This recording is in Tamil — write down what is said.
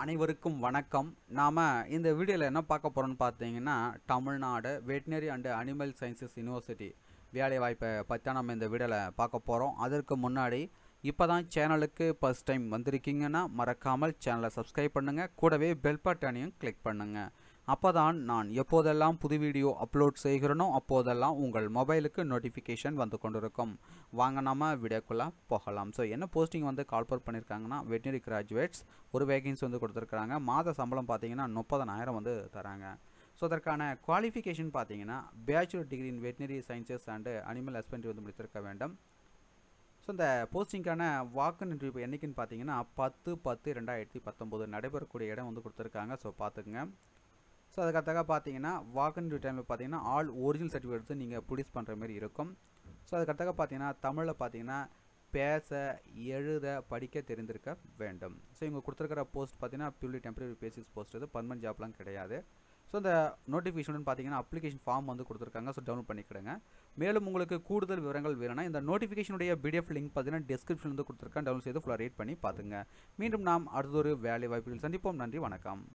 அனைவருக்கும் வணக்கம் நாம் இந்த வீடியோவில் என்ன பார்க்க போகிறோம்னு பார்த்தீங்கன்னா Tamil Nadu veterinary and animal sciences university வேலைவாய்ப்பை பற்றி நம்ம இந்த வீடியோவில் பார்க்க போகிறோம் அதற்கு முன்னாடி இப்போ தான் சேனலுக்கு ஃபஸ்ட் டைம் வந்திருக்கீங்கன்னா மறக்காமல் சேனலை சப்ஸ்கிரைப் பண்ணுங்கள் கூடவே பெல் பட்டனையும் கிளிக் பண்ணுங்கள் அப்போதான் நான் எப்போதெல்லாம் புது வீடியோ அப்லோட் செய்கிறேனோ அப்போதெல்லாம் உங்கள் மொபைலுக்கு நோட்டிஃபிகேஷன் வந்து கொண்டிருக்கும் வாங்க நம்ம வீடியோக்குள்ளே போகலாம் ஸோ என்ன போஸ்டிங் வந்து கால்போர் பண்ணியிருக்காங்கன்னா வெட்டினரி கிராஜுவேட்ஸ் ஒரு வேகன்சி வந்து கொடுத்துருக்குறாங்க மாத சம்பளம் பார்த்தீங்கன்னா முப்பதனாயிரம் வந்து தராங்க ஸோ அதற்கான குவாலிஃபிகேஷன் பார்த்தீங்கன்னா bachelor degree in veterinary sciences and animal husbandry வந்து முடித்திருக்க வேண்டும் ஸோ இந்த போஸ்டிங்க்கான வாக்குன்னு இப்போ என்றைக்குன்னு பார்த்தீங்கன்னா பத்து பத்து ரெண்டாயிரத்தி பத்தொம்போது நடைபெறக்கூடிய இடம் வந்து கொடுத்துருக்காங்க ஸோ பார்த்துக்குங்க ஸோ அதுக்கடுத்தாக பார்த்தீங்கன்னா வாக்கன் டூ டைமில் பார்த்தீங்கன்னா ஆல் ஒரிஜினல் சர்டிஃபிகேட்ஸும் நீங்கள் ப்ரொடியூஸ் பண்ணுற மாதிரி இருக்கும் ஸோ அதுக்கடுத்தாக பார்த்தீங்கன்னா தமிழில் பார்த்தீங்கன்னா பேச எழுத படிக்க தெரிந்திருக்க வேண்டும் ஸோ இவங்க கொடுத்துருக்கிற போஸ்ட் பார்த்தீங்கன்னா பியூர்லி டெம்பரரி பேசிஸ் போஸ்ட் இது பர்மனன்ட் ஜாப்லாம் கிடையாது ஸோ இந்த நோட்டிஃபிகேஷன் பார்த்தீங்கன்னா அப்ளிகேஷன் ஃபார்ம் வந்து கொடுத்துருக்காங்க ஸோ டவுன்லோட் பண்ணிக்கிடுங்க மேலும் உங்களுக்கு கூடுதல் விவரங்கள் வேணும்னா இந்த நோட்டிஃபிகேஷனுடைய பிடிஎஃப் லிங்க் பார்த்தீங்கன்னா டிஸ்கிரிப்ஷன் வந்து கொடுத்துருக்கேன் டவுன்லோட் செய்து ஃபுல்லாக ரீட் பண்ணி பார்த்துங்க மீண்டும் நாம் ஒரு வேலை வாய்ப்புகள் சந்திப்போம் நன்றி வணக்கம்